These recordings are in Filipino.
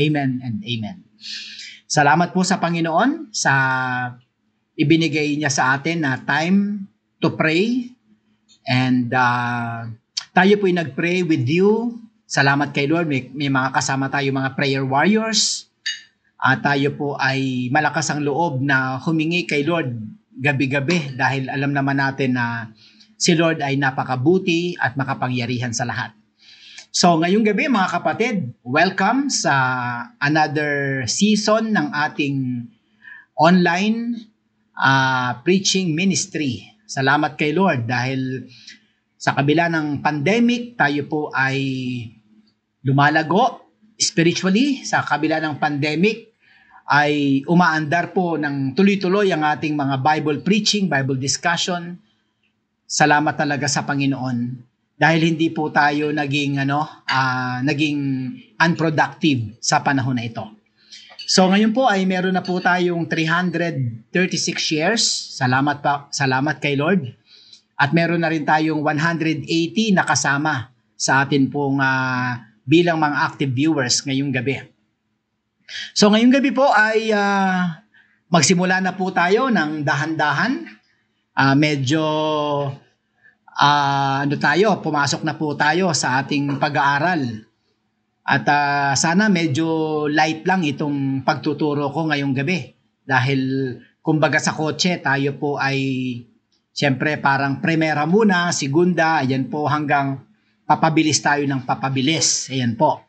Amen and amen. Salamat po sa Panginoon sa ibinigay niya sa atin na time to pray. And uh, tayo po'y nag-pray with you. Salamat kay Lord. May, may mga kasama tayo mga prayer warriors. Uh, tayo po ay malakas ang loob na humingi kay Lord gabi-gabi dahil alam naman natin na si Lord ay napakabuti at makapangyarihan sa lahat. So ngayong gabi mga kapatid, welcome sa another season ng ating online uh, preaching ministry. Salamat kay Lord dahil sa kabila ng pandemic, tayo po ay lumalago spiritually. Sa kabila ng pandemic, ay umaandar po ng tuloy-tuloy ang ating mga Bible preaching, Bible discussion. Salamat talaga sa Panginoon dahil hindi po tayo naging ano uh, naging unproductive sa panahon na ito. So ngayon po ay meron na po tayong 336 shares. Salamat pa salamat kay Lord. At meron na rin tayong 180 na kasama sa atin pong uh, bilang mga active viewers ngayong gabi. So ngayong gabi po ay uh, magsimula na po tayo ng dahan-dahan. Uh, medyo uh, ano tayo, pumasok na po tayo sa ating pag-aaral. At uh, sana medyo light lang itong pagtuturo ko ngayong gabi. Dahil kumbaga sa kotse, tayo po ay siyempre parang primera muna, segunda, ayan po hanggang papabilis tayo ng papabilis. Ayan po.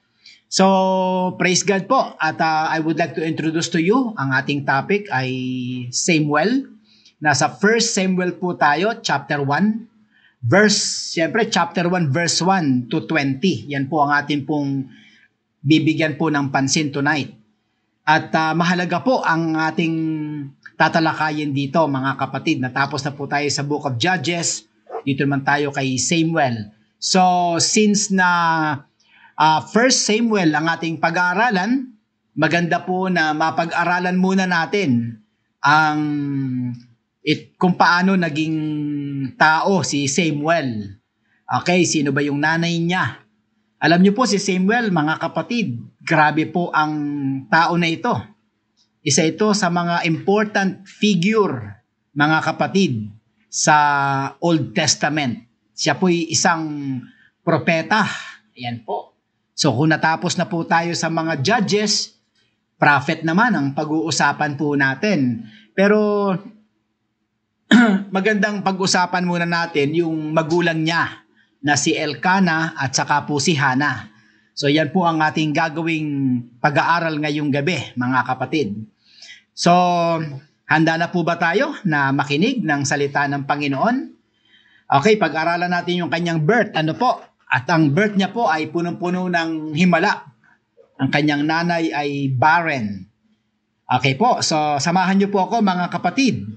So, praise God po. At uh, I would like to introduce to you, ang ating topic ay Samuel. Nasa 1 Samuel po tayo, chapter 1, verse, siyempre chapter 1 verse 1 to 20. Yan po ang ating pong bibigyan po ng pansin tonight. At uh, mahalaga po ang ating tatalakayin dito mga kapatid. Natapos na po tayo sa Book of Judges. Dito naman tayo kay Samuel. So since na uh, first Samuel ang ating pag-aaralan, maganda po na mapag-aralan muna natin ang it, kung paano naging tao, si Samuel. Okay, sino ba yung nanay niya? Alam niyo po si Samuel, mga kapatid, grabe po ang tao na ito. Isa ito sa mga important figure, mga kapatid, sa Old Testament. Siya po'y isang propeta. Ayan po. So kung natapos na po tayo sa mga judges, prophet naman ang pag-uusapan po natin. Pero magandang pag-usapan muna natin yung magulang niya na si Elkana at saka po si Hana. So yan po ang ating gagawing pag-aaral ngayong gabi, mga kapatid. So, handa na po ba tayo na makinig ng salita ng Panginoon? Okay, pag-aralan natin yung kanyang birth. Ano po? At ang birth niya po ay punong-puno ng himala. Ang kanyang nanay ay barren. Okay po, so samahan niyo po ako mga kapatid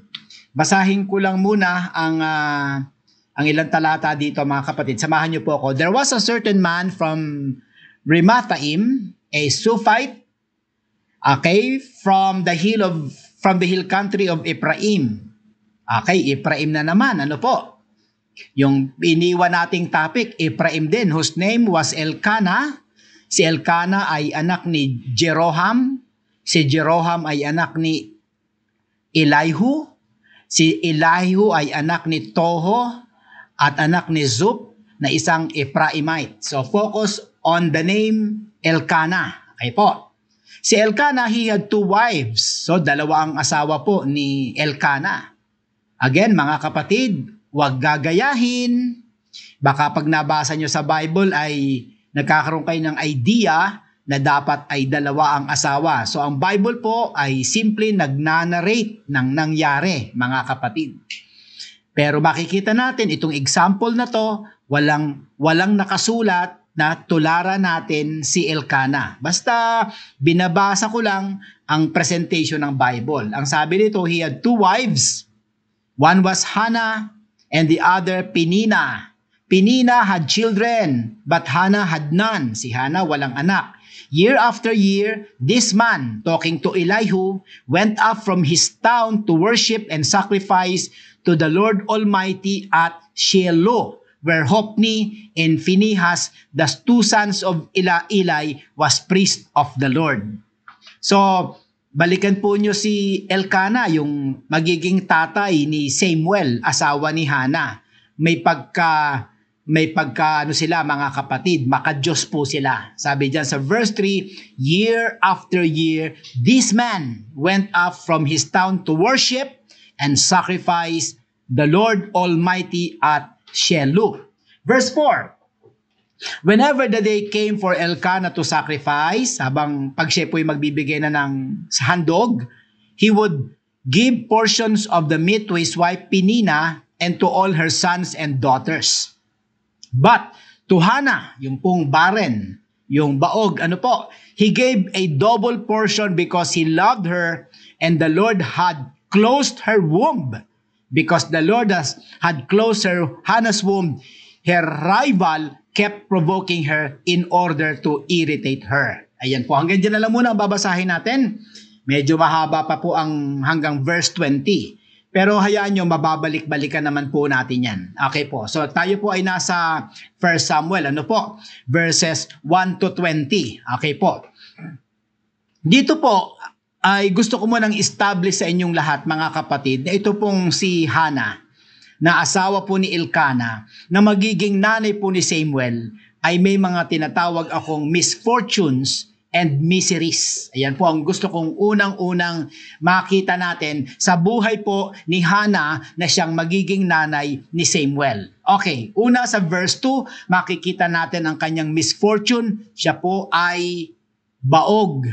Basahin ko lang muna ang uh, ang ilang talata dito mga kapatid. Samahan niyo po ako. There was a certain man from Rimathaim, a Sufite, okay, from the hill of from the hill country of Ephraim. Okay, Ephraim na naman. Ano po? Yung iniwan nating topic, Ephraim din, whose name was Elkana. Si Elkana ay anak ni Jeroham. Si Jeroham ay anak ni Elihu. Si Elihu ay anak ni Toho at anak ni Zup na isang Ephraimite. So focus on the name Elkana. Okay po. Si Elkana, he had two wives. So dalawa ang asawa po ni Elkana. Again, mga kapatid, huwag gagayahin. Baka pag nabasa nyo sa Bible ay nagkakaroon kayo ng idea na dapat ay dalawa ang asawa. So ang Bible po ay simple nagnanarrate ng nangyari, mga kapatid. Pero makikita natin itong example na to, walang walang nakasulat na tularan natin si Elkana. Basta binabasa ko lang ang presentation ng Bible. Ang sabi nito, he had two wives. One was Hannah and the other Penina. Penina had children, but Hannah had none. Si Hannah walang anak. Year after year, this man, talking to Elihu, went up from his town to worship and sacrifice to the Lord Almighty at Shiloh, where Hophni and Phinehas, the two sons of Eli, was priest of the Lord. So, balikan po nyo si Elkana, yung magiging tatay ni Samuel, asawa ni Hana. May pagka may pagka ano sila mga kapatid, makadyos po sila. Sabi diyan sa verse 3, year after year, this man went up from his town to worship and sacrifice the Lord Almighty at Shiloh. Verse 4, Whenever the day came for Elkanah to sacrifice, habang pag siya po'y magbibigay na ng handog, he would give portions of the meat to his wife Penina and to all her sons and daughters. But to Hannah, yung pong barren, yung baog, ano po, he gave a double portion because he loved her and the Lord had closed her womb. Because the Lord has, had closed her, Hannah's womb, her rival kept provoking her in order to irritate her. Ayan po, hanggang dyan na lang muna ang babasahin natin. Medyo mahaba pa po ang hanggang verse 20. Pero hayaan nyo, mababalik-balikan naman po natin yan. Okay po. So tayo po ay nasa 1 Samuel, ano po? Verses 1 to 20. Okay po. Dito po, ay gusto ko munang establish sa inyong lahat mga kapatid na ito pong si Hana na asawa po ni Ilkana na magiging nanay po ni Samuel ay may mga tinatawag akong misfortunes and miseries. Ayan po ang gusto kong unang-unang makita natin sa buhay po ni Hana na siyang magiging nanay ni Samuel. Okay, una sa verse 2, makikita natin ang kanyang misfortune. Siya po ay baog.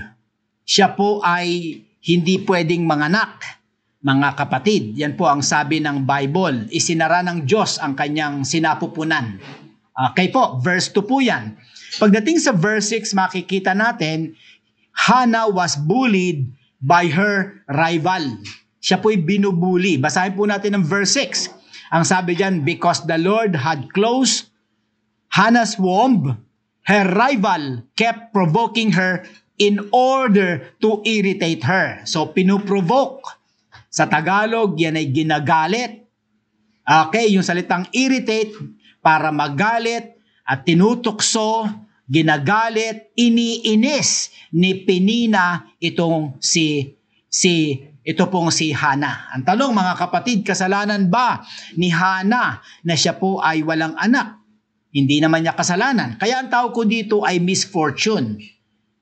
Siya po ay hindi pwedeng manganak. Mga kapatid, yan po ang sabi ng Bible. Isinara ng Diyos ang kanyang sinapupunan. Okay po, verse 2 po yan Pagdating sa verse 6, makikita natin, Hannah was bullied by her rival. Siya po'y binubuli. Basahin po natin ang verse 6. Ang sabi diyan, because the Lord had closed Hannah's womb, her rival kept provoking her in order to irritate her. So, pinuprovoke. Sa Tagalog, yan ay ginagalit. Okay, yung salitang irritate para magalit, at tinutukso, ginagalit, iniinis ni Penina itong si si ito pong si Hana. Ang tanong mga kapatid, kasalanan ba ni Hana na siya po ay walang anak? Hindi naman niya kasalanan. Kaya ang tawag ko dito ay misfortune.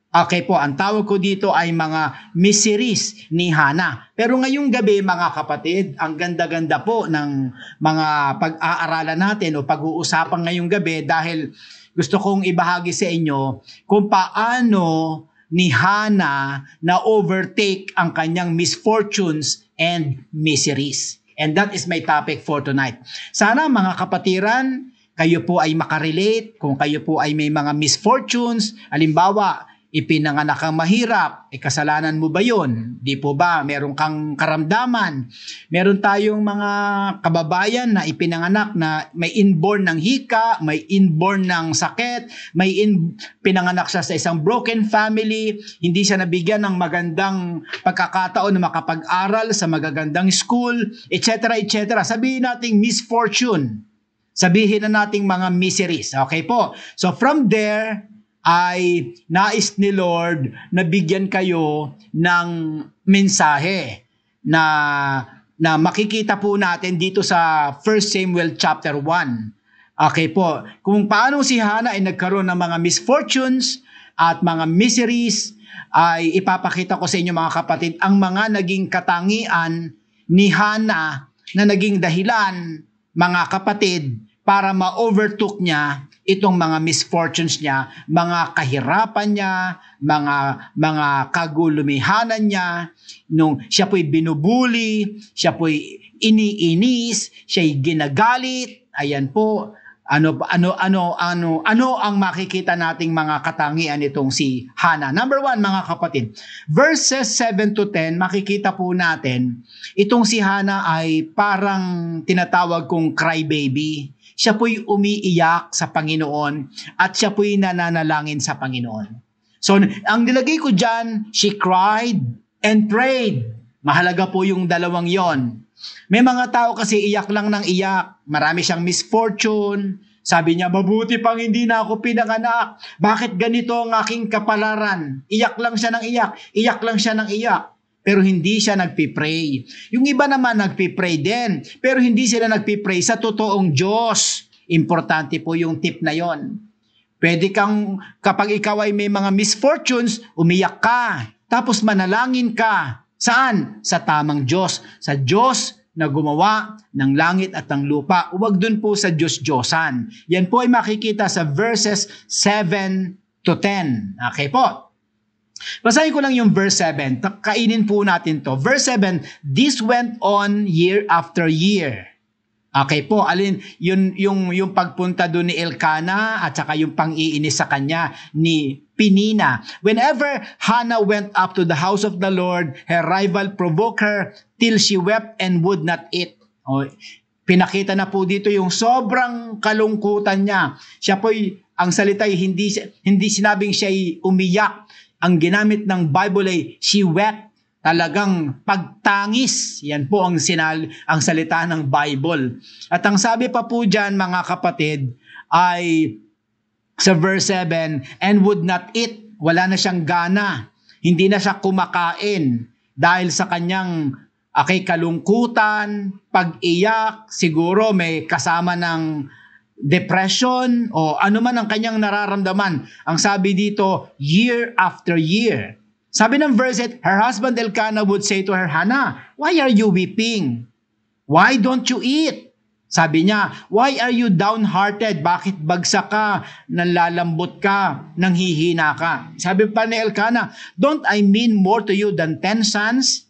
Okay po, ang tawag ko dito ay mga miseries ni Hana. Pero ngayong gabi mga kapatid, ang ganda-ganda po ng mga pag-aaralan natin o pag-uusapan ngayong gabi dahil gusto kong ibahagi sa inyo kung paano ni Hana na overtake ang kanyang misfortunes and miseries. And that is my topic for tonight. Sana mga kapatiran, kayo po ay makarelate, kung kayo po ay may mga misfortunes, halimbawa, ipinanganak kang mahirap, e kasalanan mo ba yun? Di po ba? Meron kang karamdaman. Meron tayong mga kababayan na ipinanganak na may inborn ng hika, may inborn ng sakit, may in, pinanganak siya sa isang broken family, hindi siya nabigyan ng magandang pagkakataon na makapag-aral sa magagandang school, etc. etc. Sabihin nating misfortune. Sabihin na nating mga miseries. Okay po? So from there, ay nais ni Lord na bigyan kayo ng mensahe na na makikita po natin dito sa 1 Samuel chapter 1. Okay po, kung paano si Hana ay nagkaroon ng mga misfortunes at mga miseries, ay ipapakita ko sa inyo mga kapatid ang mga naging katangian ni Hana na naging dahilan mga kapatid para ma-overtook niya itong mga misfortunes niya, mga kahirapan niya, mga mga kagulumihanan niya, nung siya po'y binubuli, siya po'y iniinis, siya'y ginagalit. Ayan po, ano ano ano ano ano ang makikita nating mga katangian nitong si Hana. Number one, mga kapatid, verses 7 to 10, makikita po natin itong si Hana ay parang tinatawag kong crybaby siya po'y umiiyak sa Panginoon at siya po'y nananalangin sa Panginoon. So, ang nilagay ko dyan, she cried and prayed. Mahalaga po yung dalawang yon. May mga tao kasi iyak lang ng iyak. Marami siyang misfortune. Sabi niya, mabuti pang hindi na ako pinanganak. Bakit ganito ang aking kapalaran? Iyak lang siya ng iyak. Iyak lang siya ng iyak pero hindi siya nagpipray. Yung iba naman nagpipray din, pero hindi sila nagpipray sa totoong Diyos. Importante po yung tip na yon. Pwede kang, kapag ikaw ay may mga misfortunes, umiyak ka, tapos manalangin ka. Saan? Sa tamang Diyos. Sa Diyos na gumawa ng langit at ng lupa. Huwag dun po sa Diyos-Diyosan. Yan po ay makikita sa verses 7 to 10. Okay po. Basahin ko lang yung verse 7. Kainin po natin to. Verse 7, this went on year after year. Okay po, alin yun yung yung pagpunta doon ni Elkana at saka yung pang-iinis sa kanya ni Pinina. Whenever Hannah went up to the house of the Lord, her rival provoked her till she wept and would not eat. O, oh, pinakita na po dito yung sobrang kalungkutan niya. Siya po ang salita'y hindi hindi sinabing siya'y umiyak ang ginamit ng Bible ay she wept, talagang pagtangis. Yan po ang sinal ang salita ng Bible. At ang sabi pa po diyan mga kapatid ay sa verse 7, and would not eat, wala na siyang gana, hindi na siya kumakain dahil sa kanyang uh, kalungkutan, pag-iyak, siguro may kasama ng depression o ano man ang kanyang nararamdaman. Ang sabi dito, year after year. Sabi ng verse 8, her husband Elkanah would say to her, Hannah, why are you weeping? Why don't you eat? Sabi niya, why are you downhearted? Bakit bagsak ka? Nalalambot ka? Nanghihina ka? Sabi pa ni Elkanah, don't I mean more to you than ten sons?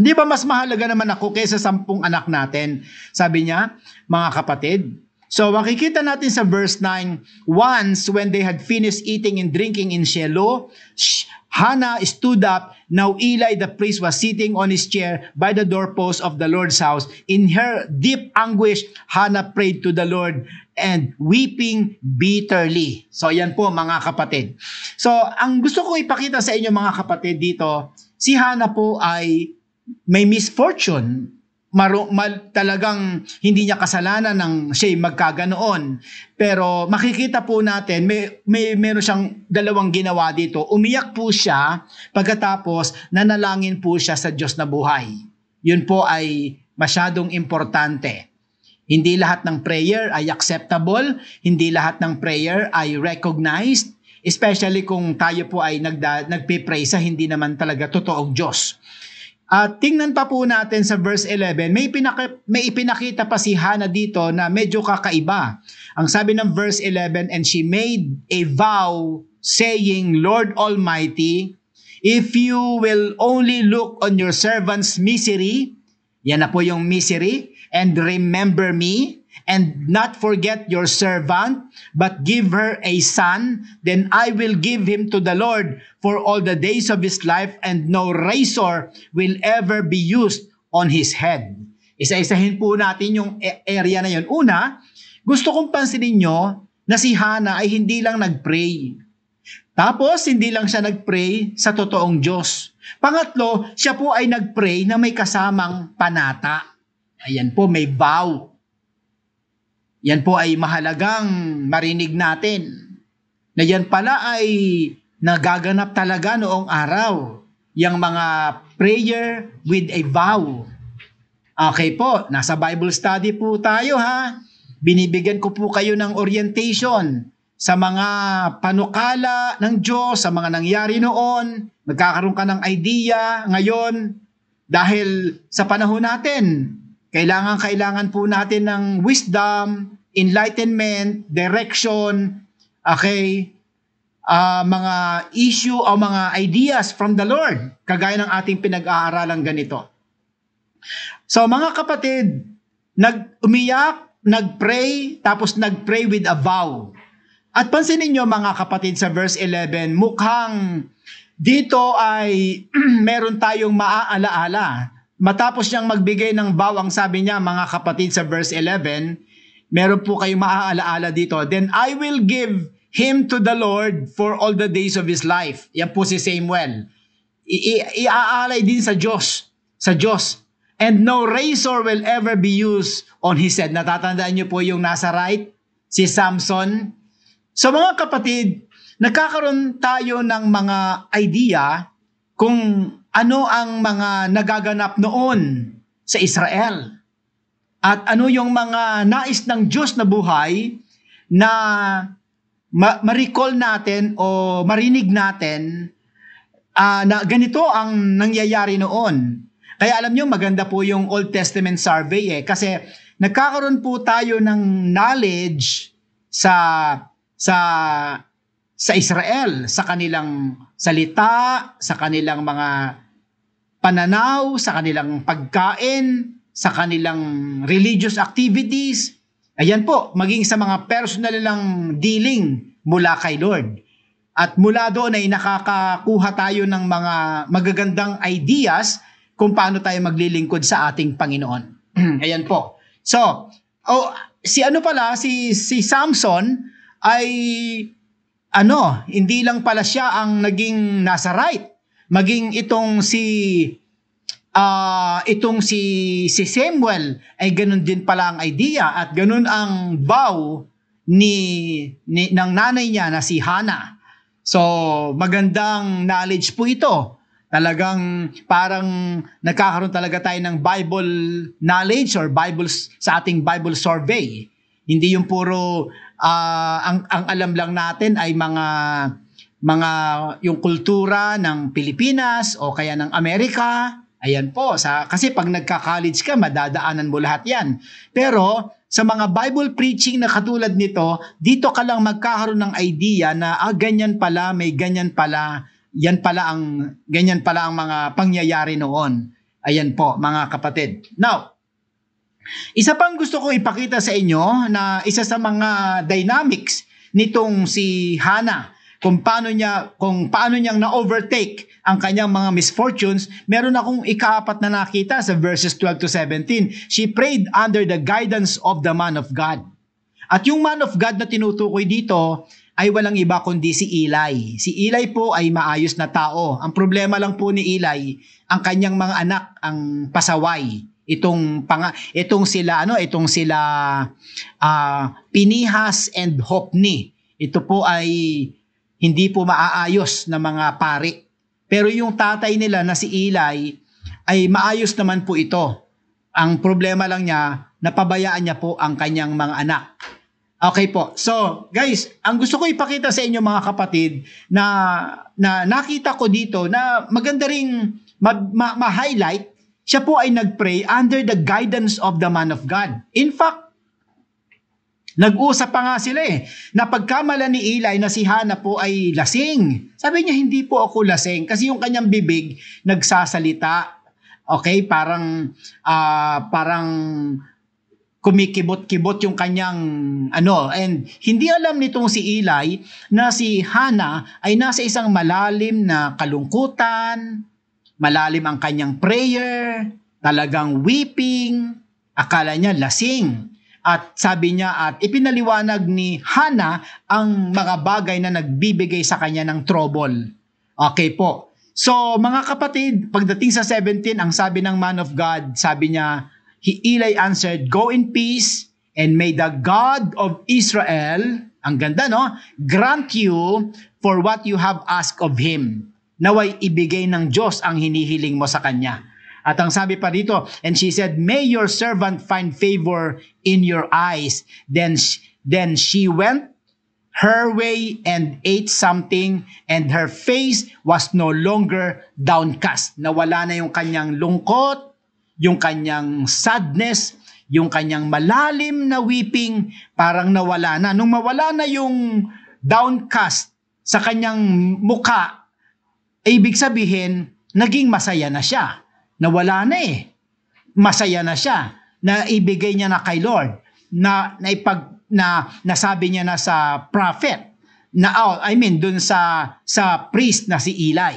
Hindi ba mas mahalaga naman ako kaysa sampung anak natin? Sabi niya, mga kapatid, So makikita natin sa verse 9, Once when they had finished eating and drinking in Shiloh, Hannah stood up. Now Eli the priest was sitting on his chair by the doorpost of the Lord's house. In her deep anguish, Hannah prayed to the Lord and weeping bitterly. So yan po mga kapatid. So ang gusto ko ipakita sa inyo mga kapatid dito, si Hannah po ay may misfortune maro, mal, talagang hindi niya kasalanan ng siya magkaganoon. Pero makikita po natin, may, may meron siyang dalawang ginawa dito. Umiyak po siya pagkatapos nanalangin po siya sa Diyos na buhay. Yun po ay masyadong importante. Hindi lahat ng prayer ay acceptable, hindi lahat ng prayer ay recognized, especially kung tayo po ay nagda, nagpe-pray sa hindi naman talaga totoong Diyos. At ah, tingnan pa po natin sa verse 11, may, pinak- may ipinakita pa si Hannah dito na medyo kakaiba. Ang sabi ng verse 11, And she made a vow saying, Lord Almighty, if you will only look on your servant's misery, yan na po yung misery, and remember me, and not forget your servant, but give her a son, then I will give him to the Lord for all the days of his life, and no razor will ever be used on his head. Isa-isahin po natin yung e-, area na yun. Una, gusto kong pansinin nyo na si Hana ay hindi lang nagpray. Tapos, hindi lang siya nagpray sa totoong Diyos. Pangatlo, siya po ay nagpray na may kasamang panata. Ayan po, may vow yan po ay mahalagang marinig natin na yan pala ay nagaganap talaga noong araw yung mga prayer with a vow. Okay po, nasa Bible study po tayo ha. Binibigyan ko po kayo ng orientation sa mga panukala ng Diyos, sa mga nangyari noon, magkakaroon ka ng idea ngayon dahil sa panahon natin, kailangan kailangan po natin ng wisdom, enlightenment, direction, okay? Uh, mga issue o mga ideas from the Lord, kagaya ng ating pinag-aaralan ganito. So mga kapatid, nag-umiyak, nag-pray, tapos nag-pray with a vow. At pansin ninyo mga kapatid sa verse 11, mukhang dito ay meron tayong maaalaala Matapos niyang magbigay ng bawang, sabi niya mga kapatid sa verse 11, meron po kayong maaalaala dito. Then I will give him to the Lord for all the days of his life. Yan po si Samuel. Iaalay din sa Diyos. Sa Diyos. And no razor will ever be used on his head. Natatandaan niyo po yung nasa right? Si Samson. So mga kapatid, nagkakaroon tayo ng mga idea kung ano ang mga nagaganap noon sa Israel at ano yung mga nais ng Diyos na buhay na ma- ma-recall natin o marinig natin uh, na ganito ang nangyayari noon. Kaya alam nyo, maganda po yung Old Testament survey eh. Kasi nagkakaroon po tayo ng knowledge sa sa sa Israel, sa kanilang salita, sa kanilang mga pananaw, sa kanilang pagkain, sa kanilang religious activities. Ayan po, maging sa mga personal lang dealing mula kay Lord. At mula doon ay nakakakuha tayo ng mga magagandang ideas kung paano tayo maglilingkod sa ating Panginoon. Ayan po. So, oh, si ano pala, si, si Samson ay ano, hindi lang pala siya ang naging nasa right. Maging itong si uh, itong si si Samuel ay ganun din pala ang idea at ganun ang vow ni, ni ng nanay niya na si Hana. So, magandang knowledge po ito. Talagang parang nagkakaroon talaga tayo ng Bible knowledge or Bible sa ating Bible survey. Hindi yung puro uh, ang ang alam lang natin ay mga mga yung kultura ng Pilipinas o kaya ng Amerika. Ayan po, sa, kasi pag nagka-college ka, madadaanan mo lahat yan. Pero sa mga Bible preaching na katulad nito, dito ka lang magkakaroon ng idea na ah, ganyan pala, may ganyan pala, yan pala ang, ganyan pala ang mga pangyayari noon. Ayan po, mga kapatid. Now, isa pang gusto ko ipakita sa inyo na isa sa mga dynamics nitong si Hana kung paano niya kung paano niyang na-overtake ang kanyang mga misfortunes, meron akong ikaapat na nakita sa verses 12 to 17. She prayed under the guidance of the man of God. At yung man of God na tinutukoy dito ay walang iba kundi si Eli. Si Eli po ay maayos na tao. Ang problema lang po ni Eli, ang kanyang mga anak ang pasaway itong pang itong sila ano itong sila uh, Pinihas and Hopni ito po ay hindi po maaayos na mga pari pero yung tatay nila na si Eli ay maayos naman po ito ang problema lang niya napabayaan niya po ang kanyang mga anak Okay po. So, guys, ang gusto ko ipakita sa inyo mga kapatid na na nakita ko dito na maganda ring ma-highlight ma- ma- siya po ay nagpray under the guidance of the man of God. In fact, nag-usap pa nga sila eh, na pagkamala ni Eli na si Hana po ay lasing. Sabi niya, hindi po ako lasing kasi yung kanyang bibig nagsasalita. Okay, parang uh, parang kumikibot-kibot yung kanyang ano and hindi alam nitong si Eli na si Hana ay nasa isang malalim na kalungkutan, malalim ang kanyang prayer, talagang weeping, akala niya lasing. At sabi niya at ipinaliwanag ni Hana ang mga bagay na nagbibigay sa kanya ng trouble. Okay po. So mga kapatid, pagdating sa 17, ang sabi ng man of God, sabi niya, He Eli answered, Go in peace, and may the God of Israel, ang ganda no, grant you for what you have asked of Him naway ibigay ng Diyos ang hinihiling mo sa Kanya. At ang sabi pa dito, and she said, May your servant find favor in your eyes. Then, then she went her way and ate something and her face was no longer downcast. Nawala na yung kanyang lungkot, yung kanyang sadness, yung kanyang malalim na weeping, parang nawala na. Nung mawala na yung downcast sa kanyang mukha, eh, ibig sabihin, naging masaya na siya. Nawala na eh. Masaya na siya. Na ibigay niya na kay Lord. Na, na, ipag, na nasabi niya na sa prophet. Na, oh, I mean, dun sa, sa priest na si Eli.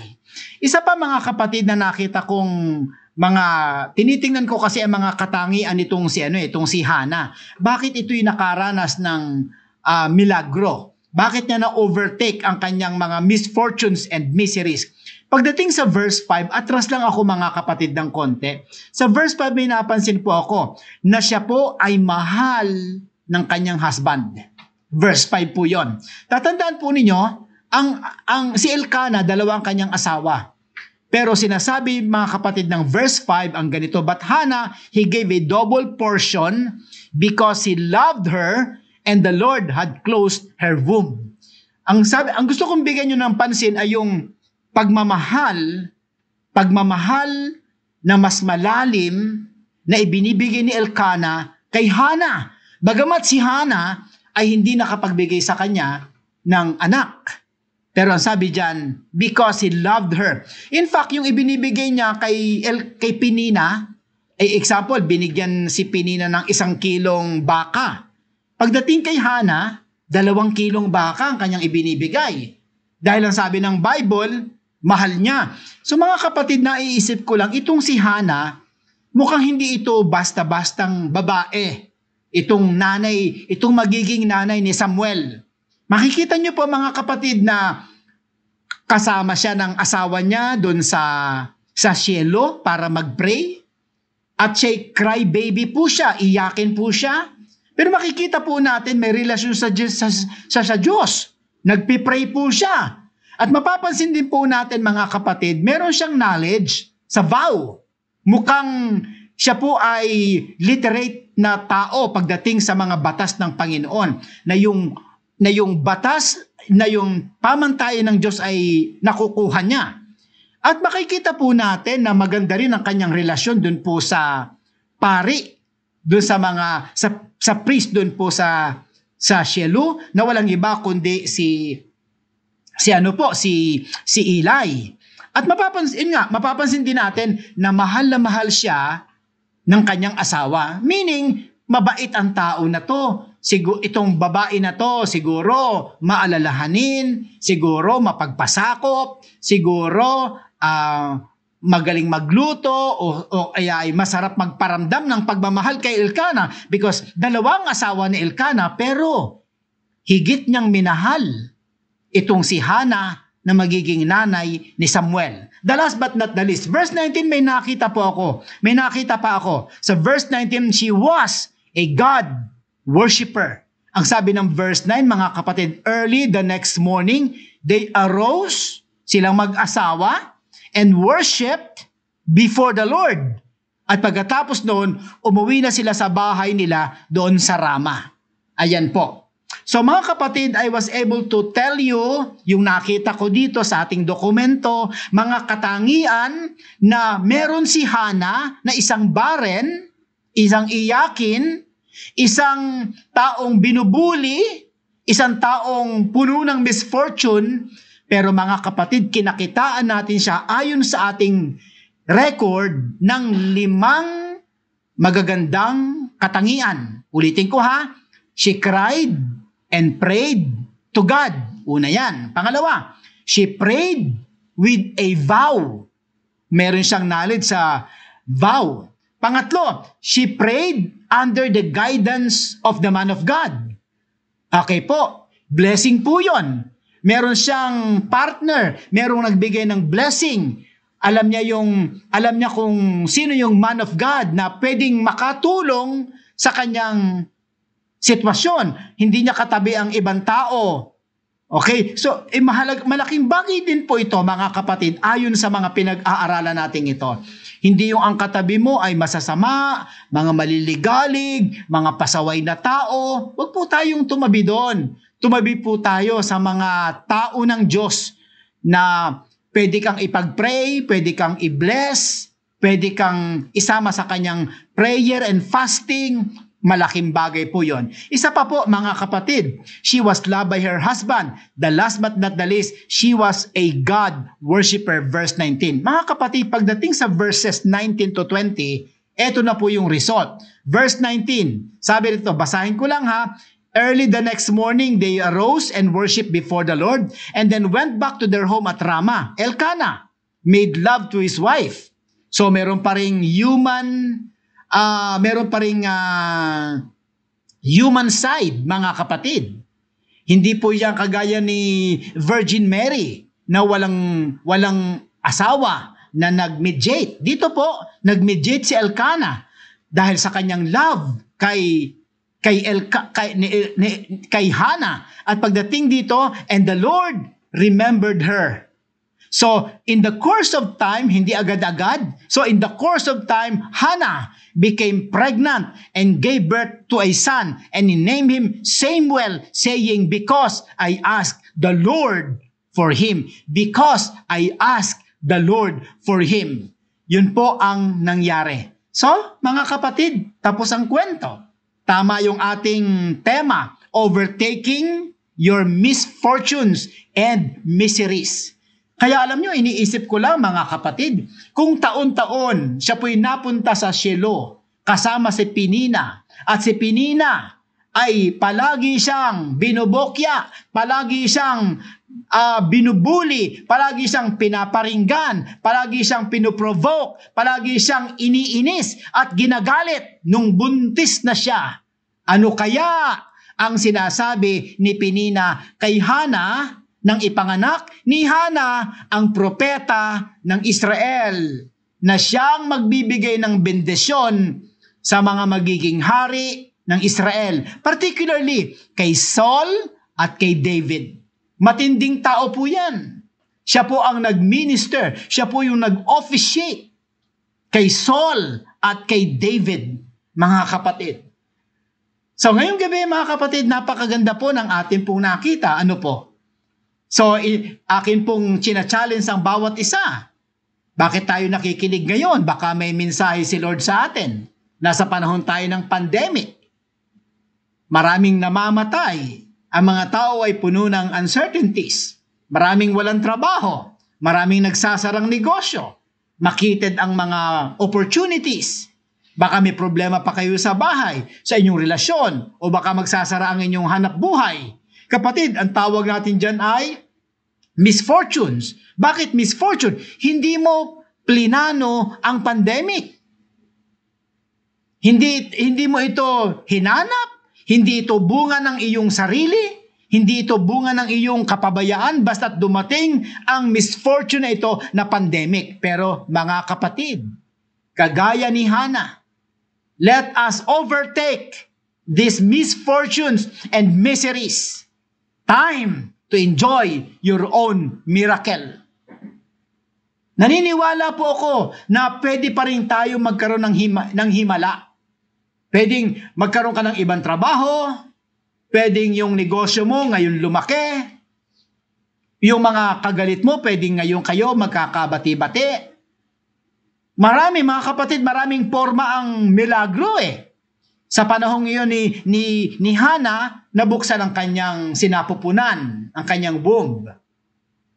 Isa pa mga kapatid na nakita kong mga tinitingnan ko kasi ang mga katangian nitong si ano eh, itong si Hana. Bakit ito yung nakaranas ng uh, milagro? Bakit niya na overtake ang kanyang mga misfortunes and miseries? Pagdating sa verse 5, atras lang ako mga kapatid ng konti. Sa verse 5 may napansin po ako na siya po ay mahal ng kanyang husband. Verse 5 po yon. Tatandaan po ninyo, ang, ang, si Elkana, dalawang kanyang asawa. Pero sinasabi mga kapatid ng verse 5 ang ganito, But Hannah, he gave a double portion because he loved her and the Lord had closed her womb. Ang, sabi, ang gusto kong bigyan nyo ng pansin ay yung pagmamahal, pagmamahal na mas malalim na ibinibigay ni Elkana kay Hana. Bagamat si Hana ay hindi nakapagbigay sa kanya ng anak. Pero ang sabi diyan, because he loved her. In fact, yung ibinibigay niya kay, El, kay Pinina, ay example, binigyan si Pinina ng isang kilong baka. Pagdating kay Hana, dalawang kilong baka ang kanyang ibinibigay. Dahil ang sabi ng Bible, mahal niya. So mga kapatid, naiisip ko lang, itong si Hana, mukhang hindi ito basta-bastang babae. Itong nanay, itong magiging nanay ni Samuel. Makikita niyo po mga kapatid na kasama siya ng asawa niya doon sa sa cielo para magpray. At siya cry baby po siya, iyakin po siya. Pero makikita po natin may relasyon sa, sa, sa, sa Diyos. Nagpipray po siya. At mapapansin din po natin mga kapatid, meron siyang knowledge sa vow. Mukhang siya po ay literate na tao pagdating sa mga batas ng Panginoon na yung na yung batas na yung pamantayan ng Diyos ay nakukuha niya. At makikita po natin na maganda rin ang kanyang relasyon doon po sa pari, doon sa mga sa, sa priest doon po sa sa Shelo, na walang iba kundi si si ano po, si, si Eli. At mapapansin nga, mapapansin din natin na mahal na mahal siya ng kanyang asawa. Meaning, mabait ang tao na to. Sigur, itong babae na to, siguro maalalahanin, siguro mapagpasakop, siguro uh, magaling magluto o, o kaya ay masarap magparamdam ng pagmamahal kay Ilkana because dalawang asawa ni Ilkana pero higit niyang minahal itong si Hana na magiging nanay ni Samuel. The last but not the least, verse 19 may nakita po ako. May nakita pa ako. Sa so verse 19, she was a God worshiper. Ang sabi ng verse 9, mga kapatid, early the next morning, they arose, silang mag-asawa, and worshiped before the Lord. At pagkatapos noon, umuwi na sila sa bahay nila doon sa Rama. Ayan po. So mga kapatid, I was able to tell you yung nakita ko dito sa ating dokumento, mga katangian na meron si Hana na isang baren, isang iyakin, isang taong binubuli, isang taong puno ng misfortune, pero mga kapatid, kinakitaan natin siya ayon sa ating record ng limang magagandang katangian. Ulitin ko ha, she cried, and prayed to God. Una yan. Pangalawa, she prayed with a vow. Meron siyang knowledge sa vow. Pangatlo, she prayed under the guidance of the man of God. Okay po, blessing po yon. Meron siyang partner, merong nagbigay ng blessing. Alam niya yung alam niya kung sino yung man of God na pwedeng makatulong sa kanyang sitwasyon. Hindi niya katabi ang ibang tao. Okay? So, eh, mahalag, malaking bagay din po ito, mga kapatid, ayon sa mga pinag-aaralan natin ito. Hindi yung ang katabi mo ay masasama, mga maliligalig, mga pasaway na tao. Huwag po tayong tumabi doon. Tumabi po tayo sa mga tao ng Diyos na pwede kang ipag-pray, pwede kang i-bless, pwede kang isama sa kanyang prayer and fasting, Malaking bagay po yon. Isa pa po mga kapatid, she was loved by her husband. The last but not the least, she was a God worshiper, verse 19. Mga kapatid, pagdating sa verses 19 to 20, eto na po yung result. Verse 19, sabi nito, basahin ko lang ha, Early the next morning, they arose and worshiped before the Lord and then went back to their home at Ramah. Elkanah made love to his wife. So meron pa rin human uh, meron pa rin uh, ah, human side, mga kapatid. Hindi po yan kagaya ni Virgin Mary na walang, walang asawa na nag-mediate. Dito po, nag-mediate si Elkana dahil sa kanyang love kay kay Elka, kay ni, ni, kay Hana at pagdating dito and the Lord remembered her So, in the course of time, hindi agad-agad. So, in the course of time, Hannah became pregnant and gave birth to a son. And he named him Samuel, saying, Because I asked the Lord for him. Because I asked the Lord for him. Yun po ang nangyari. So, mga kapatid, tapos ang kwento. Tama yung ating tema, overtaking your misfortunes and miseries. Kaya alam nyo, iniisip ko lang mga kapatid, kung taon-taon siya po'y napunta sa Shelo kasama si Pinina at si Pinina ay palagi siyang binubokya, palagi siyang uh, binubuli, palagi siyang pinaparinggan, palagi siyang pinuprovoke, palagi siyang iniinis at ginagalit nung buntis na siya. Ano kaya ang sinasabi ni Pinina kay Hana nang ipanganak ni Hana ang propeta ng Israel na siyang magbibigay ng bendesyon sa mga magiging hari ng Israel, particularly kay Saul at kay David. Matinding tao po yan. Siya po ang nag-minister, siya po yung nag-officiate kay Saul at kay David, mga kapatid. So ngayong gabi mga kapatid, napakaganda po ng ating pong nakita. Ano po? So, i- akin pong china-challenge ang bawat isa. Bakit tayo nakikinig ngayon? Baka may mensahe si Lord sa atin. Nasa panahon tayo ng pandemic. Maraming namamatay. Ang mga tao ay puno ng uncertainties. Maraming walang trabaho. Maraming nagsasarang negosyo. Makitid ang mga opportunities. Baka may problema pa kayo sa bahay, sa inyong relasyon, o baka magsasara ang inyong hanap buhay Kapatid, ang tawag natin dyan ay misfortunes. Bakit misfortune? Hindi mo plinano ang pandemic. Hindi, hindi mo ito hinanap. Hindi ito bunga ng iyong sarili. Hindi ito bunga ng iyong kapabayaan basta't dumating ang misfortune na ito na pandemic. Pero mga kapatid, kagaya ni Hana, let us overtake these misfortunes and miseries time to enjoy your own miracle. Naniniwala po ako na pwede pa rin tayo magkaroon ng, hima, ng himala. Pwedeng magkaroon ka ng ibang trabaho, pwedeng yung negosyo mo ngayon lumaki, yung mga kagalit mo, pwedeng ngayon kayo magkakabati-bati. Marami mga kapatid, maraming forma ang milagro eh. Sa panahong iyon ni, ni, ni Hana, nabuksan ang kanyang sinapupunan, ang kanyang womb.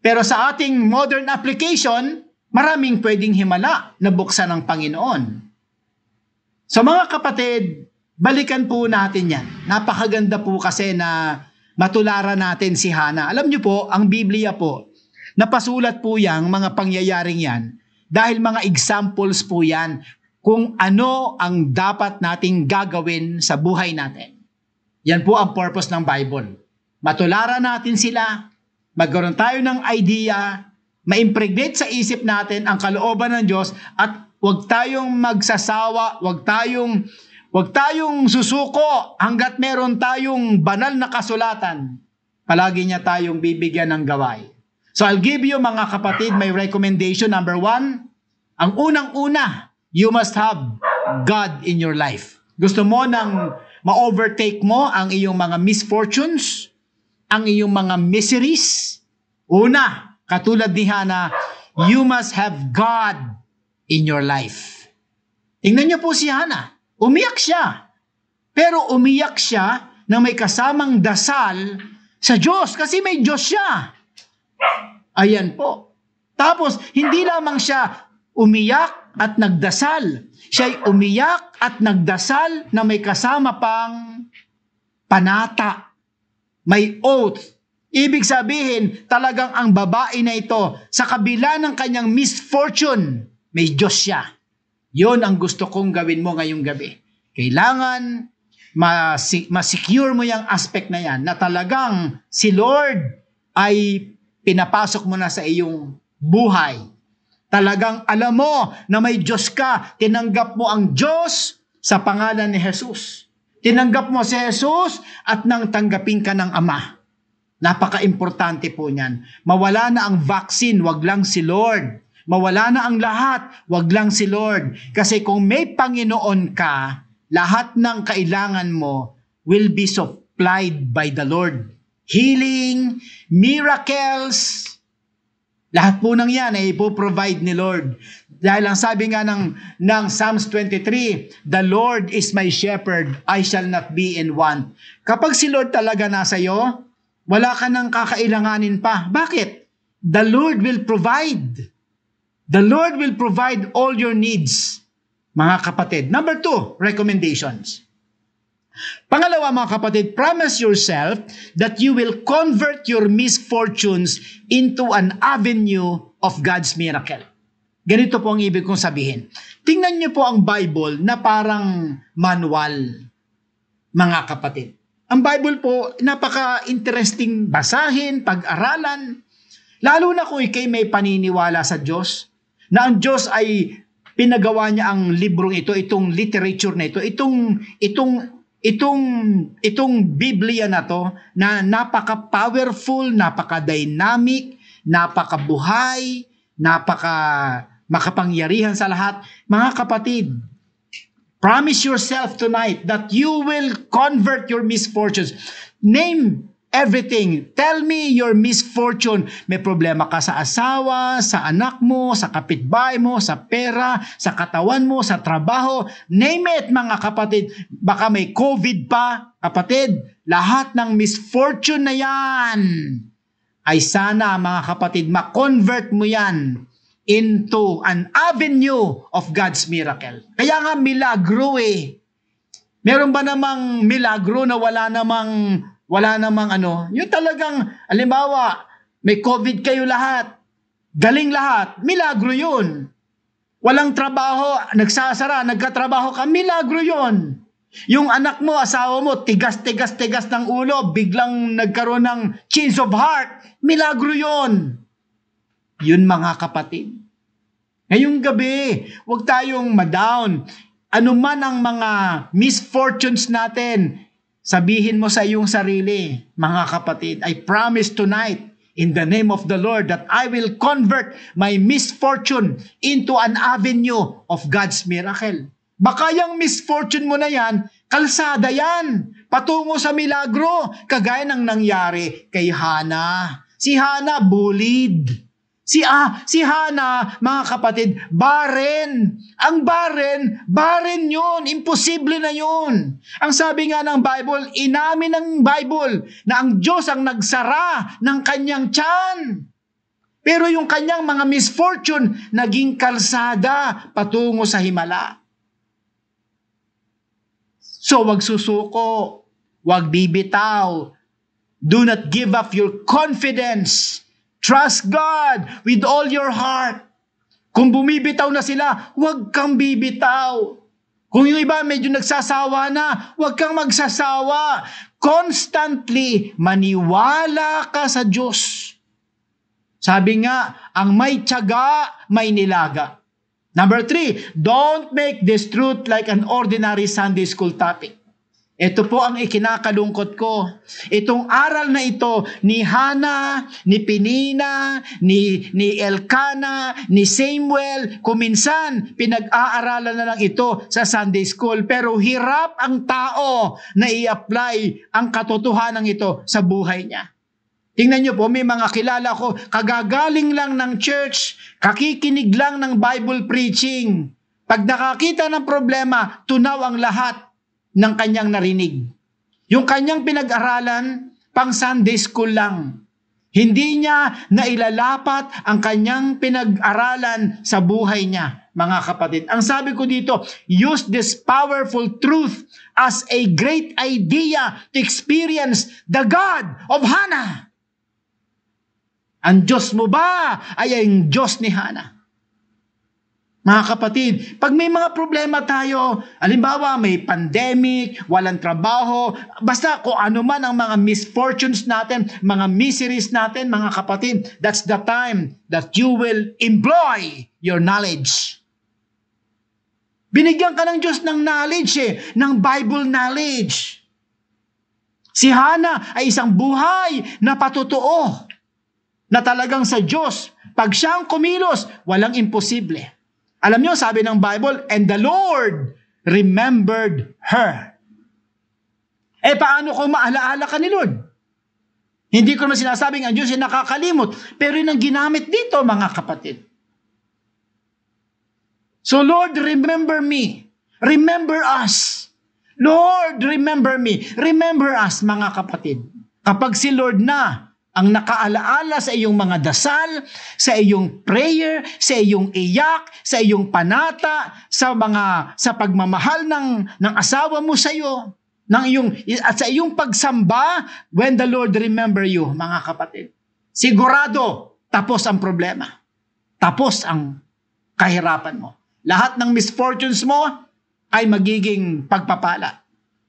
Pero sa ating modern application, maraming pwedeng himala na buksan ng Panginoon. So mga kapatid, balikan po natin yan. Napakaganda po kasi na matularan natin si Hana. Alam niyo po, ang Biblia po, napasulat po yang mga pangyayaring yan dahil mga examples po yan kung ano ang dapat nating gagawin sa buhay natin. Yan po ang purpose ng Bible. Matularan natin sila, magkaroon tayo ng idea, ma-impregnate sa isip natin ang kalooban ng Diyos at huwag tayong magsasawa, huwag tayong huwag tayong susuko hanggat meron tayong banal na kasulatan. Palagi niya tayong bibigyan ng gaway. So I'll give you mga kapatid, my recommendation number one. Ang unang-una, you must have God in your life. Gusto mo nang ma-overtake mo ang iyong mga misfortunes, ang iyong mga miseries? Una, katulad ni Hana, you must have God in your life. Tingnan niyo po si Hana. Umiyak siya. Pero umiyak siya na may kasamang dasal sa Diyos kasi may Diyos siya. Ayan po. Tapos, hindi lamang siya umiyak, at nagdasal. Siya'y umiyak at nagdasal na may kasama pang panata. May oath. Ibig sabihin, talagang ang babae na ito, sa kabila ng kanyang misfortune, may Diyos siya. Yun ang gusto kong gawin mo ngayong gabi. Kailangan ma-secure mo yung aspect na yan na talagang si Lord ay pinapasok mo na sa iyong buhay Talagang alam mo na may Diyos ka. Tinanggap mo ang Diyos sa pangalan ni Jesus. Tinanggap mo si Jesus at nang tanggapin ka ng Ama. Napaka-importante po niyan. Mawala na ang vaccine, wag lang si Lord. Mawala na ang lahat, wag lang si Lord. Kasi kung may Panginoon ka, lahat ng kailangan mo will be supplied by the Lord. Healing, miracles, lahat po ng yan ay ipoprovide ni Lord. Dahil ang sabi nga ng, ng Psalms 23, The Lord is my shepherd, I shall not be in want. Kapag si Lord talaga nasa iyo, wala ka nang kakailanganin pa. Bakit? The Lord will provide. The Lord will provide all your needs, mga kapatid. Number two, recommendations. Pangalawa mga kapatid, promise yourself that you will convert your misfortunes into an avenue of God's miracle. Ganito po ang ibig kong sabihin. Tingnan niyo po ang Bible na parang manual, mga kapatid. Ang Bible po, napaka-interesting basahin, pag-aralan, lalo na kung ikay may paniniwala sa Diyos, na ang Diyos ay pinagawa niya ang librong ito, itong literature na ito, itong, itong itong itong Biblia na to na napaka-powerful, napaka-dynamic, napaka-buhay, napaka makapangyarihan sa lahat. Mga kapatid, promise yourself tonight that you will convert your misfortunes. Name everything. Tell me your misfortune. May problema ka sa asawa, sa anak mo, sa kapitbahay mo, sa pera, sa katawan mo, sa trabaho. Name it mga kapatid. Baka may COVID pa. Kapatid, lahat ng misfortune na yan ay sana mga kapatid ma-convert mo yan into an avenue of God's miracle. Kaya nga milagro eh. Meron ba namang milagro na wala namang wala namang ano, yung talagang, alimbawa, may COVID kayo lahat, galing lahat, milagro yun. Walang trabaho, nagsasara, nagkatrabaho ka, milagro yun. Yung anak mo, asawa mo, tigas-tigas-tigas ng ulo, biglang nagkaroon ng change of heart. Milagro yun. Yun mga kapatid. Ngayong gabi, huwag tayong madown. Ano man ang mga misfortunes natin, Sabihin mo sa iyong sarili, mga kapatid, I promise tonight, in the name of the Lord, that I will convert my misfortune into an avenue of God's miracle. Baka yung misfortune mo na yan, kalsada yan, patungo sa milagro, kagaya ng nangyari kay Hana. Si Hana bullied. Si, ah, si Hana, mga kapatid, barren. Ang barren, barren yon, Imposible na yon. Ang sabi nga ng Bible, inamin ng Bible na ang Diyos ang nagsara ng kanyang tiyan. Pero yung kanyang mga misfortune, naging kalsada patungo sa Himala. So wag susuko, wag bibitaw. Do not give up your confidence Trust God with all your heart. Kung bumibitaw na sila, huwag kang bibitaw. Kung yung iba medyo nagsasawa na, huwag kang magsasawa. Constantly maniwala ka sa Diyos. Sabi nga, ang may tiyaga, may nilaga. Number three, don't make this truth like an ordinary Sunday school topic. Ito po ang ikinakalungkot ko. Itong aral na ito ni Hana, ni Pinina, ni, ni Elkana, ni Samuel, kuminsan pinag-aaralan na lang ito sa Sunday School. Pero hirap ang tao na i-apply ang katotohanan ito sa buhay niya. Tingnan niyo po, may mga kilala ko, kagagaling lang ng church, kakikinig lang ng Bible preaching. Pag nakakita ng problema, tunaw ang lahat ng kanyang narinig. Yung kanyang pinag-aralan, pang Sunday school lang. Hindi niya nailalapat ang kanyang pinag-aralan sa buhay niya, mga kapatid. Ang sabi ko dito, use this powerful truth as a great idea to experience the God of Hannah. Ang Diyos mo ba ay ang Diyos ni Hannah? Mga kapatid, pag may mga problema tayo, alimbawa may pandemic, walang trabaho, basta kung ano man ang mga misfortunes natin, mga miseries natin, mga kapatid, that's the time that you will employ your knowledge. Binigyan ka ng Diyos ng knowledge eh, ng Bible knowledge. Si Hana ay isang buhay na patotoo na talagang sa Diyos, pag siyang kumilos, walang imposible. Alam niyo, sabi ng Bible, and the Lord remembered her. Eh paano ko maalaala ka ni Lord? Hindi ko naman sinasabing ang Diyos ay nakakalimot. Pero yun ang ginamit dito, mga kapatid. So Lord, remember me. Remember us. Lord, remember me. Remember us, mga kapatid. Kapag si Lord na ang nakaalaala sa iyong mga dasal, sa iyong prayer, sa iyong iyak, sa iyong panata, sa mga sa pagmamahal ng ng asawa mo sa iyo, ng iyong at sa iyong pagsamba when the Lord remember you, mga kapatid. Sigurado tapos ang problema. Tapos ang kahirapan mo. Lahat ng misfortunes mo ay magiging pagpapala.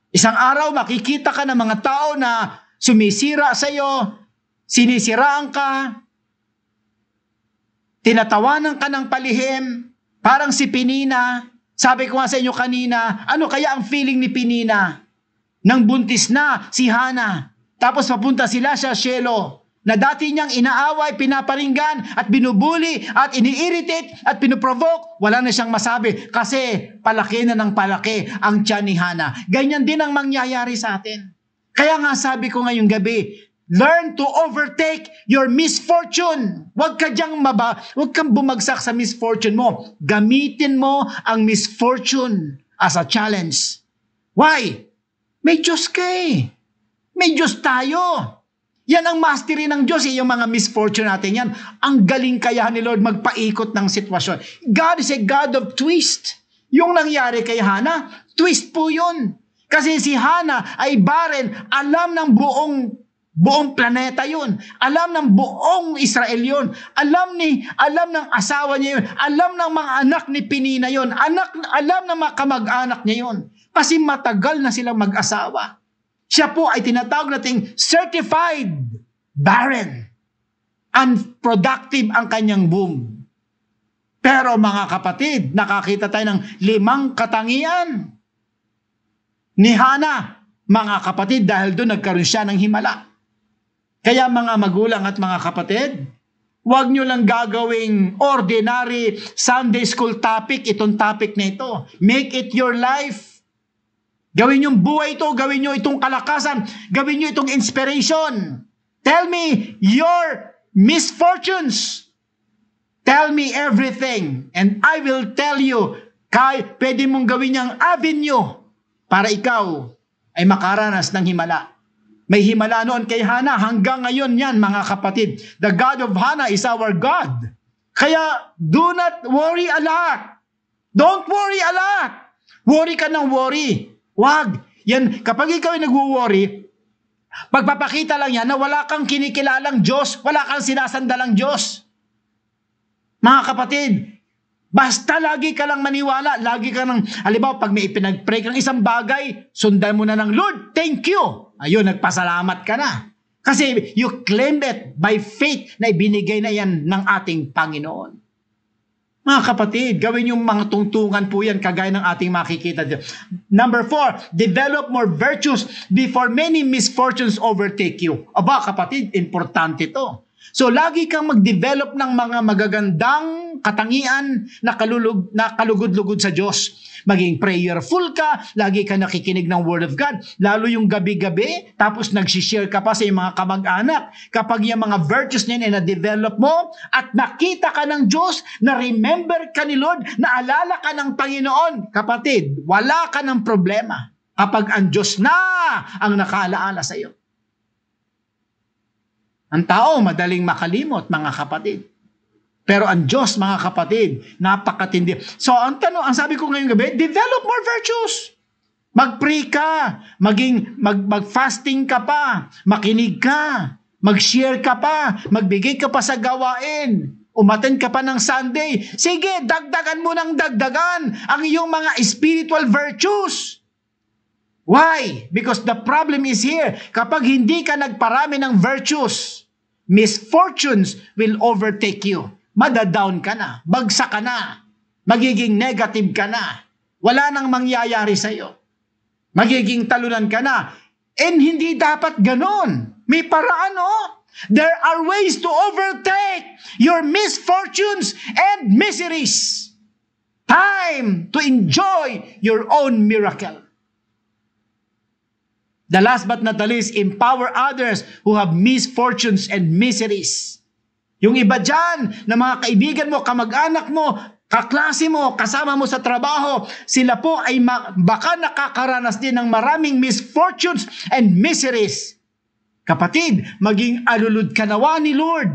Isang araw makikita ka ng mga tao na sumisira sa iyo, sinisiraan ka, tinatawanan ka ng palihim, parang si Pinina. Sabi ko nga sa inyo kanina, ano kaya ang feeling ni Pinina? Nang buntis na si Hana, tapos papunta sila sa Shelo na dati niyang inaaway, pinaparinggan at binubuli at iniiritate at pinuprovoke, wala na siyang masabi kasi palaki na ng palaki ang tiyan ni Hana. Ganyan din ang mangyayari sa atin. Kaya nga sabi ko ngayong gabi, Learn to overtake your misfortune. Huwag ka diyang maba, huwag kang bumagsak sa misfortune mo. Gamitin mo ang misfortune as a challenge. Why? May Diyos ka eh. May Diyos tayo. Yan ang mastery ng Diyos, eh, yung mga misfortune natin yan. Ang galing kaya ni Lord magpaikot ng sitwasyon. God is a God of twist. Yung nangyari kay Hana, twist po yun. Kasi si Hana ay barren, alam ng buong Buong planeta yun. Alam ng buong Israel yun. Alam ni, alam ng asawa niya yun. Alam ng mga anak ni Pinina yun. Anak, alam ng mga kamag-anak niya yun. Kasi matagal na silang mag-asawa. Siya po ay tinatawag nating certified barren. Unproductive ang kanyang womb. Pero mga kapatid, nakakita tayo ng limang katangian ni Hana, mga kapatid, dahil doon nagkaroon siya ng himala. Kaya mga magulang at mga kapatid, Huwag nyo lang gagawing ordinary Sunday school topic, itong topic na ito. Make it your life. Gawin yung buhay ito, gawin nyo itong kalakasan, gawin nyo itong inspiration. Tell me your misfortunes. Tell me everything and I will tell you kay pwede mong gawin niyang avenue para ikaw ay makaranas ng himala. May himala noon kay Hana. Hanggang ngayon yan, mga kapatid. The God of Hana is our God. Kaya, do not worry a lot. Don't worry a lot. Worry ka ng worry. Wag. Yan, kapag ikaw ay nagwo-worry, pagpapakita lang yan na wala kang kinikilalang Diyos, wala kang sinasandalang Diyos. Mga kapatid, Basta lagi ka lang maniwala, lagi ka nang, halimbawa pag may ipinag-pray ka ng isang bagay, sundan mo na ng Lord, thank you. Ayun, nagpasalamat ka na. Kasi you claim it by faith na ibinigay na yan ng ating Panginoon. Mga kapatid, gawin yung mga tungtungan po yan kagaya ng ating makikita dito. Number four, develop more virtues before many misfortunes overtake you. Aba kapatid, importante to. So lagi kang mag-develop ng mga magagandang katangian na, kalulug, na kalugod-lugod sa Diyos maging prayerful ka, lagi ka nakikinig ng Word of God, lalo yung gabi-gabi, tapos nagsishare ka pa sa mga kamag-anak. Kapag yung mga virtues na yun ay na-develop mo, at nakita ka ng Diyos, na remember ka ni Lord, naalala ka ng Panginoon, kapatid, wala ka ng problema kapag ang Diyos na ang nakaalaala sa iyo. Ang tao madaling makalimot, mga kapatid. Pero ang Diyos, mga kapatid, napakatindi. So, ang tanong, ang sabi ko ngayong gabi, develop more virtues. Mag-pray ka, maging, mag, mag-fasting ka pa, makinig ka, mag-share ka pa, magbigay ka pa sa gawain, umaten ka pa ng Sunday. Sige, dagdagan mo ng dagdagan ang iyong mga spiritual virtues. Why? Because the problem is here. Kapag hindi ka nagparami ng virtues, misfortunes will overtake you madadown ka na, bagsak ka na, magiging negative ka na, wala nang mangyayari sa iyo. Magiging talunan ka na. And hindi dapat ganoon. May paraan, oh. There are ways to overtake your misfortunes and miseries. Time to enjoy your own miracle. The last but not the least, empower others who have misfortunes and miseries. Yung iba dyan, na mga kaibigan mo, kamag-anak mo, kaklase mo, kasama mo sa trabaho, sila po ay ma- baka nakakaranas din ng maraming misfortunes and miseries. Kapatid, maging alulod ka nawa ni Lord.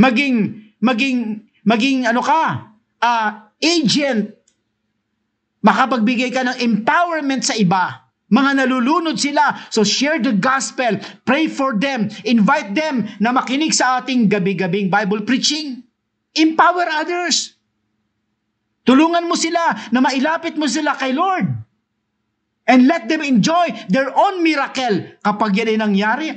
Maging, maging, maging ano ka, uh, agent. Makapagbigay ka ng empowerment sa iba. Mga nalulunod sila. So share the gospel. Pray for them. Invite them na makinig sa ating gabi-gabing Bible preaching. Empower others. Tulungan mo sila na mailapit mo sila kay Lord. And let them enjoy their own miracle kapag yan ay nangyari.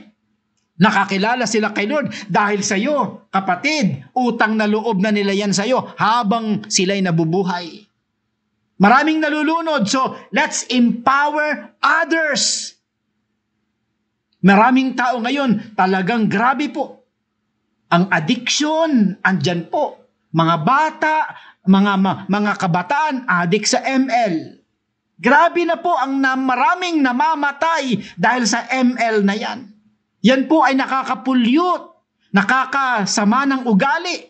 Nakakilala sila kay Lord dahil sa iyo, kapatid, utang na loob na nila yan sa iyo habang sila'y nabubuhay. Maraming nalulunod. So, let's empower others. Maraming tao ngayon, talagang grabe po. Ang addiction, andyan po. Mga bata, mga, mga kabataan, adik sa ML. Grabe na po ang na, maraming namamatay dahil sa ML na yan. Yan po ay nakakapulyot, nakakasama ng ugali.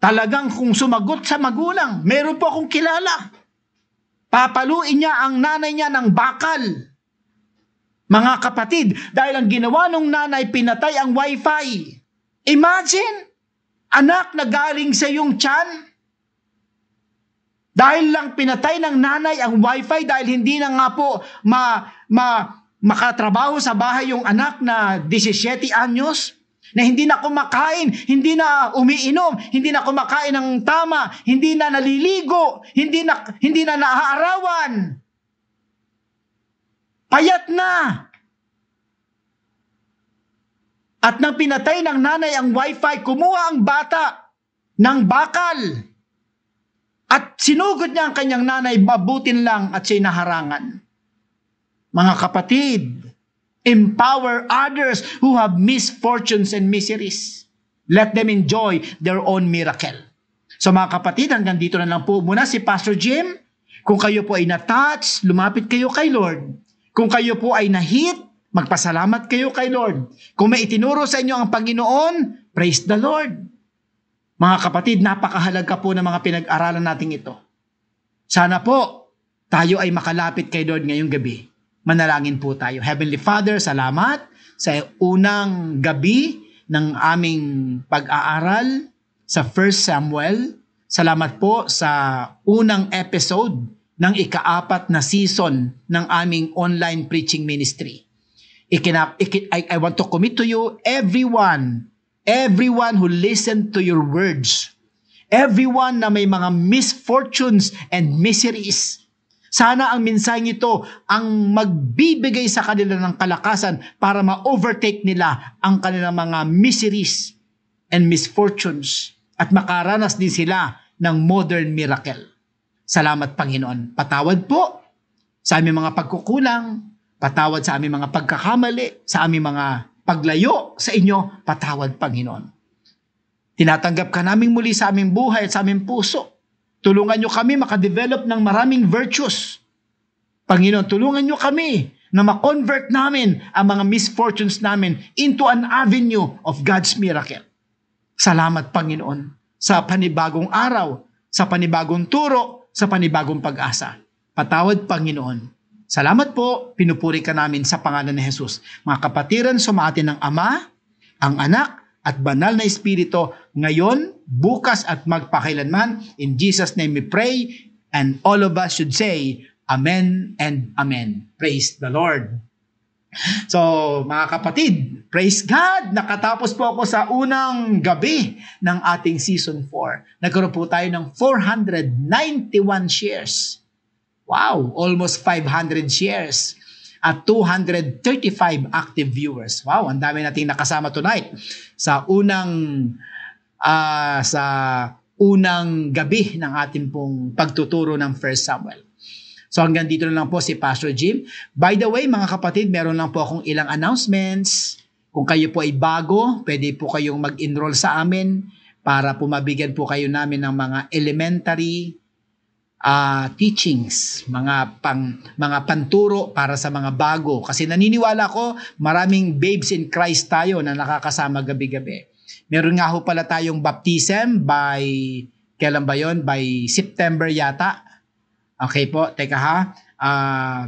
Talagang kung sumagot sa magulang, meron po akong kilala. Papaluin niya ang nanay niya ng bakal. Mga kapatid, dahil ang ginawa ng nanay, pinatay ang wifi. Imagine, anak na galing sa iyong chan, dahil lang pinatay ng nanay ang wifi dahil hindi na nga po ma, ma, makatrabaho sa bahay yung anak na 17 anyos, na hindi na kumakain, hindi na umiinom, hindi na kumakain ng tama, hindi na naliligo, hindi na hindi na naaarawan. Payat na. At nang pinatay ng nanay ang wifi, kumuha ang bata ng bakal. At sinugod niya ang kanyang nanay, mabutin lang at siya naharangan. Mga kapatid, Empower others who have misfortunes and miseries. Let them enjoy their own miracle. So mga kapatid, hanggang dito na lang po muna si Pastor Jim. Kung kayo po ay na-touch, lumapit kayo kay Lord. Kung kayo po ay na-hit, magpasalamat kayo kay Lord. Kung may itinuro sa inyo ang Panginoon, praise the Lord. Mga kapatid, napakahalaga po ng mga pinag-aralan natin ito. Sana po, tayo ay makalapit kay Lord ngayong gabi. Manalangin po tayo. Heavenly Father, salamat sa unang gabi ng aming pag-aaral sa 1 Samuel. Salamat po sa unang episode ng ikaapat na season ng aming online preaching ministry. I, ikin, I, I want to commit to you, everyone, everyone who listen to your words, everyone na may mga misfortunes and miseries, sana ang minsay ito ang magbibigay sa kanila ng kalakasan para ma-overtake nila ang kanilang mga miseries and misfortunes at makaranas din sila ng modern miracle. Salamat Panginoon. Patawad po sa aming mga pagkukulang, patawad sa aming mga pagkakamali, sa aming mga paglayo sa inyo, patawad Panginoon. Tinatanggap ka namin muli sa aming buhay at sa aming puso Tulungan nyo kami makadevelop ng maraming virtues. Panginoon, tulungan nyo kami na ma-convert namin ang mga misfortunes namin into an avenue of God's miracle. Salamat, Panginoon, sa panibagong araw, sa panibagong turo, sa panibagong pag-asa. Patawad, Panginoon. Salamat po, pinupuri ka namin sa pangalan ni Jesus. Mga kapatiran, sumatin ng Ama, ang Anak, at Banal na Espiritu ngayon, bukas at magpakailanman. In Jesus' name we pray and all of us should say, Amen and Amen. Praise the Lord. So, mga kapatid, praise God! Nakatapos po ako sa unang gabi ng ating season 4. Nagkaroon po tayo ng 491 shares. Wow! Almost 500 shares at 235 active viewers. Wow, ang dami nating nakasama tonight sa unang uh, sa unang gabi ng ating pong pagtuturo ng First Samuel. So hanggang dito na lang po si Pastor Jim. By the way, mga kapatid, meron lang po akong ilang announcements. Kung kayo po ay bago, pwede po kayong mag-enroll sa amin para po mabigyan po kayo namin ng mga elementary uh, teachings, mga pang mga panturo para sa mga bago kasi naniniwala ko maraming babes in Christ tayo na nakakasama gabi-gabi. Meron nga ho pala tayong baptism by, kailan ba yon By September yata. Okay po, teka ha. Uh,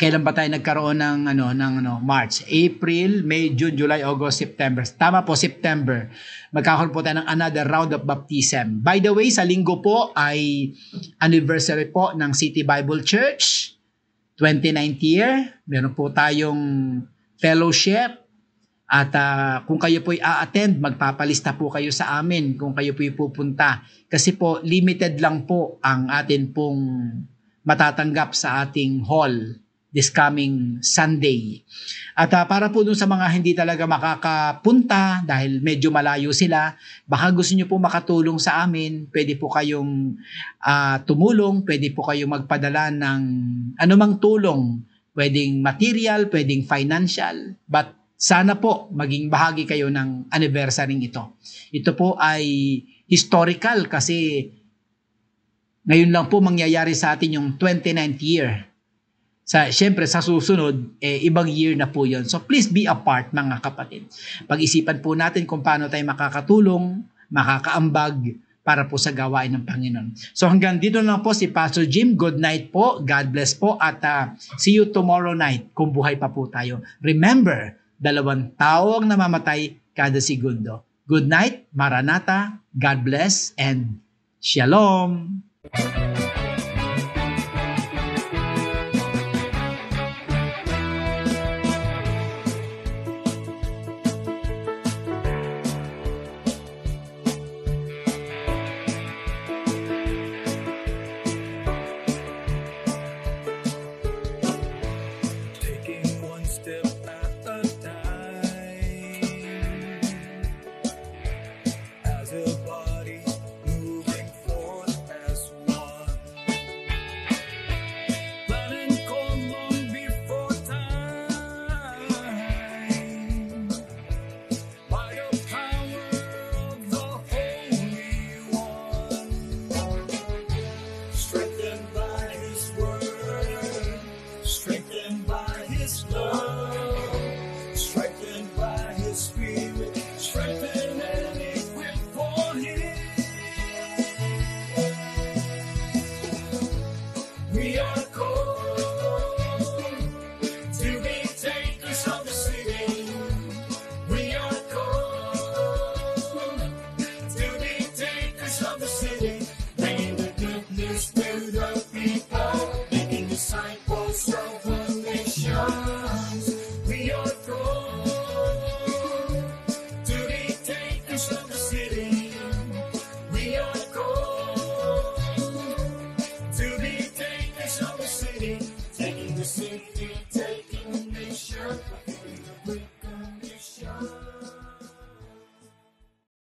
kailan ba tayo nagkaroon ng ano ng ano March, April, May, June, July, August, September. Tama po September. Magkakaroon po tayo ng another round of baptism. By the way, sa linggo po ay anniversary po ng City Bible Church. 29th year, meron po tayong fellowship at uh, kung kayo po'y a-attend, magpapalista po kayo sa amin kung kayo po'y pupunta. Kasi po, limited lang po ang atin pong matatanggap sa ating hall this coming Sunday. At uh, para po dun sa mga hindi talaga makakapunta dahil medyo malayo sila, baka gusto nyo po makatulong sa amin, pwede po kayong uh, tumulong, pwede po kayong magpadala ng anumang tulong, pwedeng material, pwedeng financial, but sana po maging bahagi kayo ng anniversary ito. Ito po ay historical kasi ngayon lang po mangyayari sa atin yung 29th year. Sa, syempre, sa susunod, eh, ibang year na po yon. So please be a part mga kapatid. Pag-isipan po natin kung paano tayo makakatulong, makakaambag, para po sa gawain ng Panginoon. So hanggang dito lang po si Pastor Jim. Good night po. God bless po at uh, see you tomorrow night kung buhay pa po tayo. Remember, dalawang tao ang namamatay kada segundo. Good night, Maranata, God bless, and Shalom! Thank you.